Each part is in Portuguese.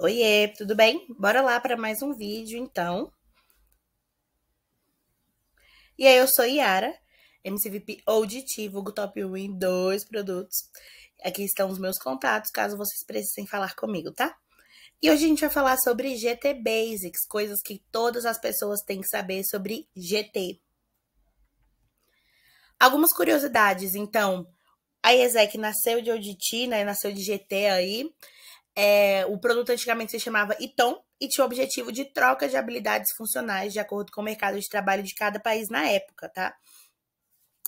Oiê, tudo bem? Bora lá para mais um vídeo, então. E aí, eu sou Yara, MCVP auditivo, Top Win, dois produtos. Aqui estão os meus contatos, caso vocês precisem falar comigo, tá? E hoje a gente vai falar sobre GT Basics, coisas que todas as pessoas têm que saber sobre GT. Algumas curiosidades, então. A IESEC nasceu de Auditina, né? nasceu de GT aí. É, o produto antigamente se chamava Iton e tinha o objetivo de troca de habilidades funcionais de acordo com o mercado de trabalho de cada país na época, tá?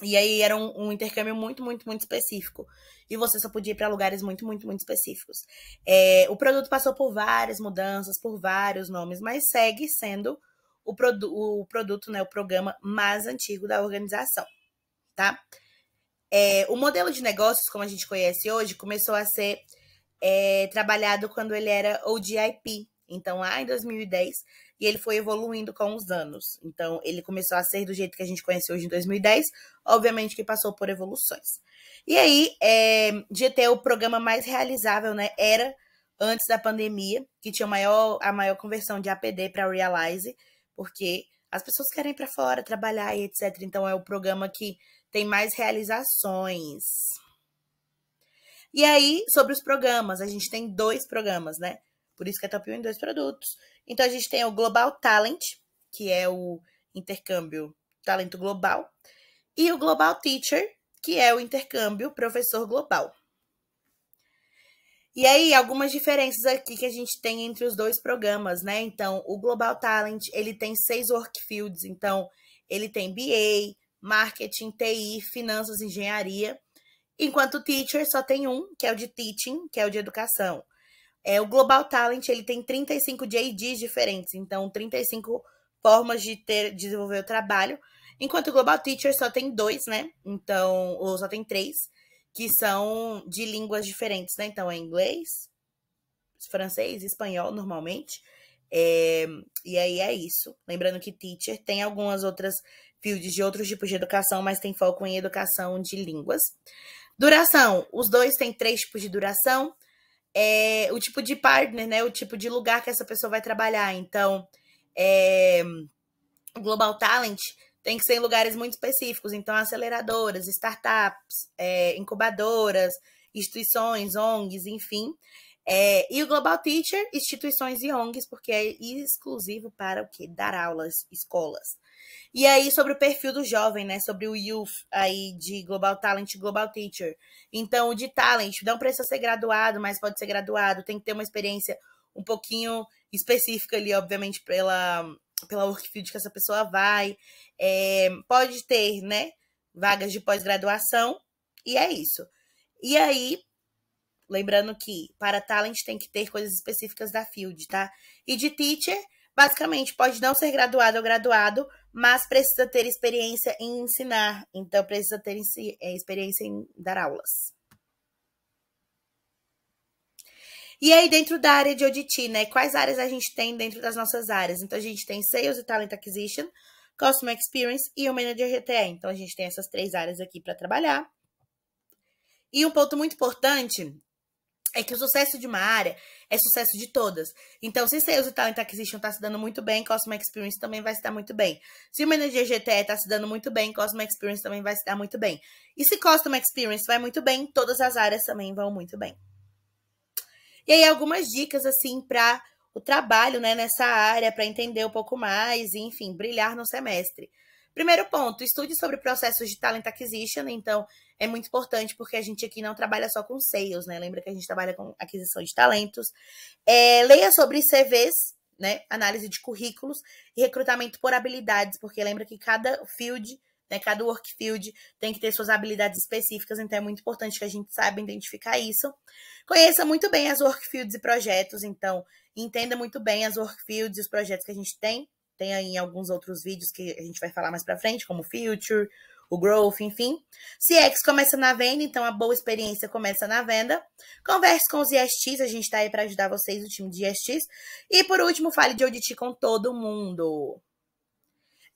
E aí era um, um intercâmbio muito, muito, muito específico. E você só podia ir para lugares muito, muito, muito específicos. É, o produto passou por várias mudanças, por vários nomes, mas segue sendo o, produ o produto, né, o programa mais antigo da organização, tá? É, o modelo de negócios, como a gente conhece hoje, começou a ser é, trabalhado quando ele era ODIP, então lá em 2010, e ele foi evoluindo com os anos. Então ele começou a ser do jeito que a gente conhece hoje em 2010, obviamente que passou por evoluções. E aí, é, GT, é o programa mais realizável, né, era antes da pandemia, que tinha maior, a maior conversão de APD para Realize, porque as pessoas querem ir para fora trabalhar e etc. Então é o programa que tem mais realizações. E aí, sobre os programas, a gente tem dois programas, né? Por isso que é top 1 em dois produtos. Então, a gente tem o Global Talent, que é o intercâmbio talento global, e o Global Teacher, que é o intercâmbio professor global. E aí, algumas diferenças aqui que a gente tem entre os dois programas, né? Então, o Global Talent, ele tem seis fields. Então, ele tem BA, Marketing, TI, Finanças, Engenharia. Enquanto teacher só tem um, que é o de teaching, que é o de educação. É, o Global Talent, ele tem 35 JDs diferentes, então 35 formas de ter de desenvolver o trabalho. Enquanto o Global Teacher só tem dois, né? Então, ou só tem três, que são de línguas diferentes, né? Então, é inglês, francês, espanhol, normalmente. É, e aí é isso. Lembrando que teacher tem algumas outras fields de outros tipos de educação, mas tem foco em educação de línguas. Duração: os dois têm três tipos de duração. É, o tipo de partner, né? O tipo de lugar que essa pessoa vai trabalhar. Então, é, Global Talent tem que ser em lugares muito específicos. Então, aceleradoras, startups, é, incubadoras, instituições, ONGs, enfim. É, e o Global Teacher, instituições e ONGs, porque é exclusivo para o quê? Dar aulas, escolas. E aí, sobre o perfil do jovem, né? Sobre o youth aí de Global Talent Global Teacher. Então, o de talent não precisa ser graduado, mas pode ser graduado, tem que ter uma experiência um pouquinho específica ali, obviamente, pela, pela workfield que essa pessoa vai. É, pode ter, né? Vagas de pós-graduação, e é isso. E aí, Lembrando que para talent tem que ter coisas específicas da field, tá? E de teacher, basicamente, pode não ser graduado ou graduado, mas precisa ter experiência em ensinar. Então, precisa ter é, experiência em dar aulas. E aí, dentro da área de audit, né? Quais áreas a gente tem dentro das nossas áreas? Então, a gente tem Sales e Talent Acquisition, Customer Experience e o Manager GTE. Então, a gente tem essas três áreas aqui para trabalhar. E um ponto muito importante é que o sucesso de uma área é sucesso de todas. Então, se Sales e Talent Acquisition está se dando muito bem, Customer Experience também vai se dar muito bem. Se o Manager GTE está se dando muito bem, Customer Experience também vai se dar muito bem. E se Customer Experience vai muito bem, todas as áreas também vão muito bem. E aí, algumas dicas, assim, para o trabalho né, nessa área, para entender um pouco mais e, enfim, brilhar no semestre. Primeiro ponto, estude sobre processos de Talent Acquisition. Então, é muito importante, porque a gente aqui não trabalha só com sales, né? Lembra que a gente trabalha com aquisição de talentos. É, leia sobre CVs, né? Análise de currículos e recrutamento por habilidades, porque lembra que cada field né? Cada workfield tem que ter suas habilidades específicas, então é muito importante que a gente saiba identificar isso. Conheça muito bem as workfields e projetos, então entenda muito bem as workfields e os projetos que a gente tem. Tem aí alguns outros vídeos que a gente vai falar mais para frente, como Future, o growth, enfim. CX começa na venda, então a boa experiência começa na venda. Converse com os ISTs, a gente está aí para ajudar vocês, o time de ISTs. E por último, fale de audit com todo mundo.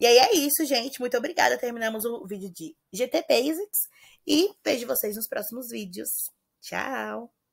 E aí é isso, gente. Muito obrigada. Terminamos o vídeo de GT Basics e vejo vocês nos próximos vídeos. Tchau!